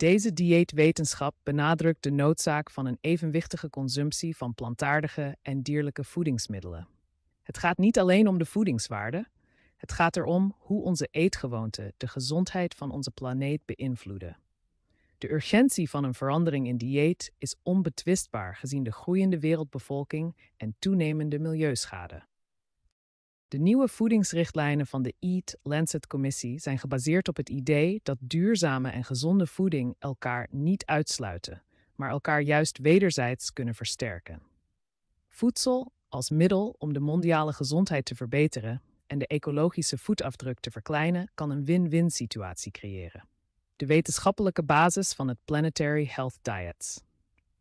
Deze dieetwetenschap benadrukt de noodzaak van een evenwichtige consumptie van plantaardige en dierlijke voedingsmiddelen. Het gaat niet alleen om de voedingswaarde, het gaat erom hoe onze eetgewoonten de gezondheid van onze planeet beïnvloeden. De urgentie van een verandering in dieet is onbetwistbaar gezien de groeiende wereldbevolking en toenemende milieuschade. De nieuwe voedingsrichtlijnen van de Eat Lancet-commissie zijn gebaseerd op het idee dat duurzame en gezonde voeding elkaar niet uitsluiten, maar elkaar juist wederzijds kunnen versterken. Voedsel als middel om de mondiale gezondheid te verbeteren en de ecologische voetafdruk te verkleinen, kan een win-win situatie creëren. De wetenschappelijke basis van het Planetary Health Diets.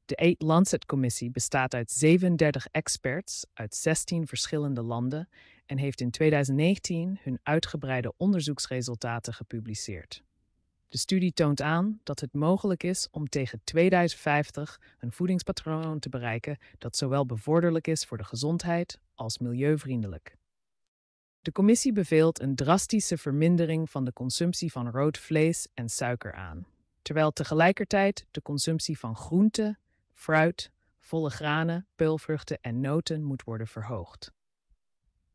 De Eat Lancet-commissie bestaat uit 37 experts uit 16 verschillende landen en heeft in 2019 hun uitgebreide onderzoeksresultaten gepubliceerd. De studie toont aan dat het mogelijk is om tegen 2050 een voedingspatroon te bereiken dat zowel bevorderlijk is voor de gezondheid als milieuvriendelijk. De commissie beveelt een drastische vermindering van de consumptie van rood vlees en suiker aan, terwijl tegelijkertijd de consumptie van groenten, fruit, volle granen, peulvruchten en noten moet worden verhoogd.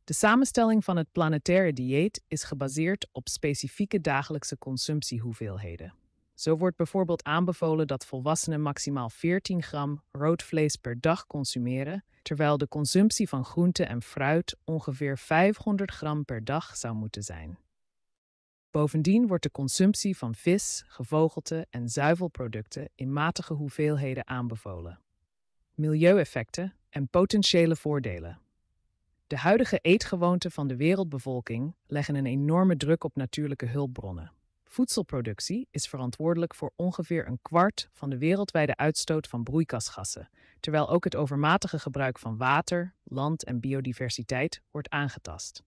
De samenstelling van het planetaire dieet is gebaseerd op specifieke dagelijkse consumptiehoeveelheden. Zo wordt bijvoorbeeld aanbevolen dat volwassenen maximaal 14 gram rood vlees per dag consumeren, terwijl de consumptie van groente en fruit ongeveer 500 gram per dag zou moeten zijn. Bovendien wordt de consumptie van vis, gevogelte en zuivelproducten in matige hoeveelheden aanbevolen. Milieueffecten en potentiële voordelen. De huidige eetgewoonten van de wereldbevolking leggen een enorme druk op natuurlijke hulpbronnen. Voedselproductie is verantwoordelijk voor ongeveer een kwart van de wereldwijde uitstoot van broeikasgassen, terwijl ook het overmatige gebruik van water, land en biodiversiteit wordt aangetast.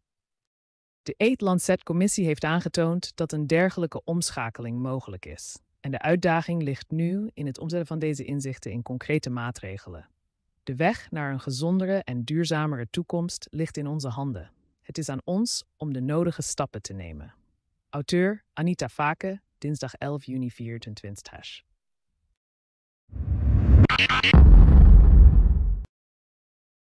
De Eet-Lancet-commissie heeft aangetoond dat een dergelijke omschakeling mogelijk is. En de uitdaging ligt nu in het omzetten van deze inzichten in concrete maatregelen. De weg naar een gezondere en duurzamere toekomst ligt in onze handen. Het is aan ons om de nodige stappen te nemen. Auteur Anita Vaken, dinsdag 11 juni 2024.